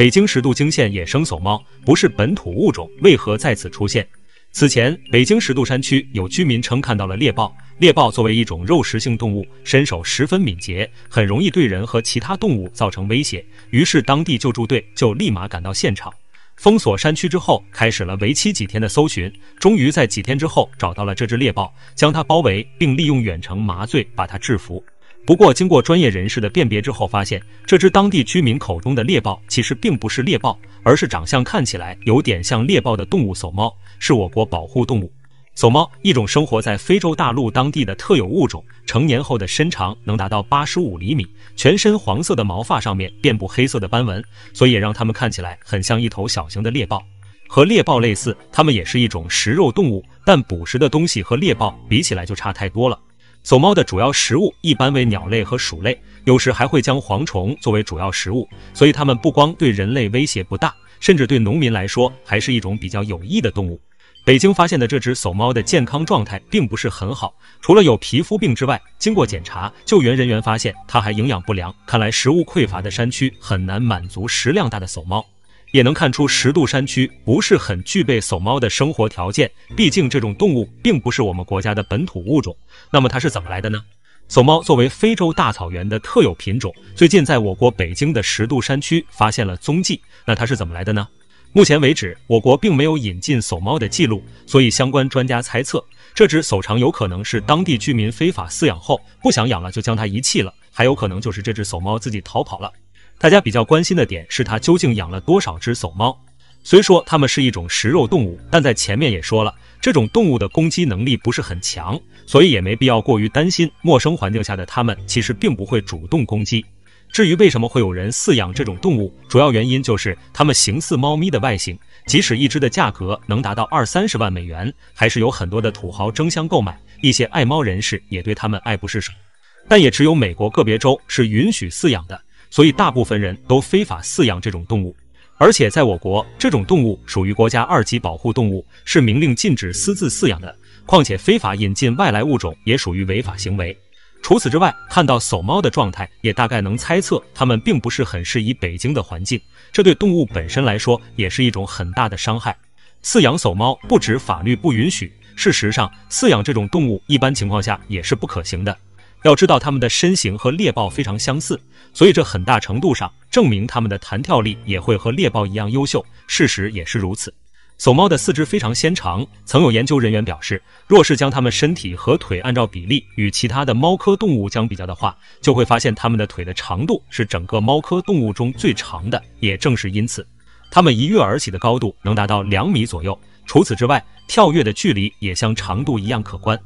北京十渡惊现野生薮猫，不是本土物种，为何在此出现？此前，北京十渡山区有居民称看到了猎豹。猎豹作为一种肉食性动物，身手十分敏捷，很容易对人和其他动物造成威胁。于是，当地救助队就立马赶到现场，封锁山区之后，开始了为期几天的搜寻。终于在几天之后，找到了这只猎豹，将它包围，并利用远程麻醉把它制服。不过，经过专业人士的辨别之后，发现这只当地居民口中的猎豹其实并不是猎豹，而是长相看起来有点像猎豹的动物——薮猫，是我国保护动物。薮猫一种生活在非洲大陆当地的特有物种，成年后的身长能达到八十五厘米，全身黄色的毛发上面遍布黑色的斑纹，所以让它们看起来很像一头小型的猎豹。和猎豹类似，它们也是一种食肉动物，但捕食的东西和猎豹比起来就差太多了。走猫的主要食物一般为鸟类和鼠类，有时还会将蝗虫作为主要食物，所以它们不光对人类威胁不大，甚至对农民来说还是一种比较有益的动物。北京发现的这只走猫的健康状态并不是很好，除了有皮肤病之外，经过检查，救援人员发现它还营养不良。看来食物匮乏的山区很难满足食量大的走猫。也能看出十渡山区不是很具备薮猫的生活条件，毕竟这种动物并不是我们国家的本土物种。那么它是怎么来的呢？薮猫作为非洲大草原的特有品种，最近在我国北京的十渡山区发现了踪迹。那它是怎么来的呢？目前为止，我国并没有引进薮猫的记录，所以相关专家猜测，这只叟长有可能是当地居民非法饲养后，不想养了就将它遗弃了，还有可能就是这只薮猫自己逃跑了。大家比较关心的点是，它究竟养了多少只走猫？虽说它们是一种食肉动物，但在前面也说了，这种动物的攻击能力不是很强，所以也没必要过于担心。陌生环境下的它们其实并不会主动攻击。至于为什么会有人饲养这种动物，主要原因就是它们形似猫咪的外形，即使一只的价格能达到二三十万美元，还是有很多的土豪争相购买。一些爱猫人士也对它们爱不释手，但也只有美国个别州是允许饲养的。所以大部分人都非法饲养这种动物，而且在我国，这种动物属于国家二级保护动物，是明令禁止私自饲养的。况且非法引进外来物种也属于违法行为。除此之外，看到叟猫的状态，也大概能猜测它们并不是很适宜北京的环境，这对动物本身来说也是一种很大的伤害。饲养叟猫不止法律不允许，事实上，饲养这种动物一般情况下也是不可行的。要知道，它们的身形和猎豹非常相似，所以这很大程度上证明它们的弹跳力也会和猎豹一样优秀。事实也是如此。薮猫的四肢非常纤长，曾有研究人员表示，若是将它们身体和腿按照比例与其他的猫科动物相比较的话，就会发现它们的腿的长度是整个猫科动物中最长的。也正是因此，它们一跃而起的高度能达到两米左右。除此之外，跳跃的距离也像长度一样可观。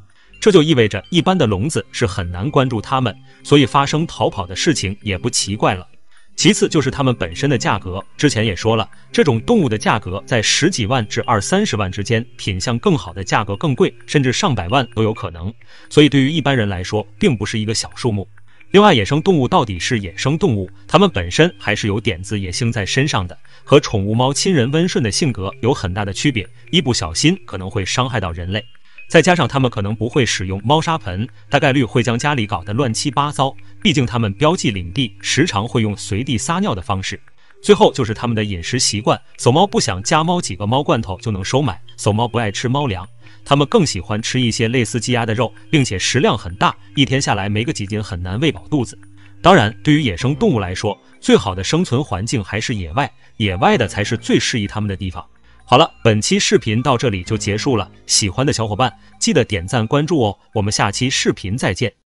这就意味着一般的笼子是很难关注它们，所以发生逃跑的事情也不奇怪了。其次就是它们本身的价格，之前也说了，这种动物的价格在十几万至二三十万之间，品相更好的价格更贵，甚至上百万都有可能。所以对于一般人来说，并不是一个小数目。另外，野生动物到底是野生动物，它们本身还是有点子野性在身上的，和宠物猫、亲人温顺的性格有很大的区别，一不小心可能会伤害到人类。再加上他们可能不会使用猫砂盆，大概率会将家里搞得乱七八糟。毕竟他们标记领地时常会用随地撒尿的方式。最后就是他们的饮食习惯，薮猫不想家猫几个猫罐头就能收买，薮猫不爱吃猫粮，他们更喜欢吃一些类似鸡鸭的肉，并且食量很大，一天下来没个几斤很难喂饱肚子。当然，对于野生动物来说，最好的生存环境还是野外，野外的才是最适宜它们的地方。好了，本期视频到这里就结束了。喜欢的小伙伴记得点赞关注哦。我们下期视频再见。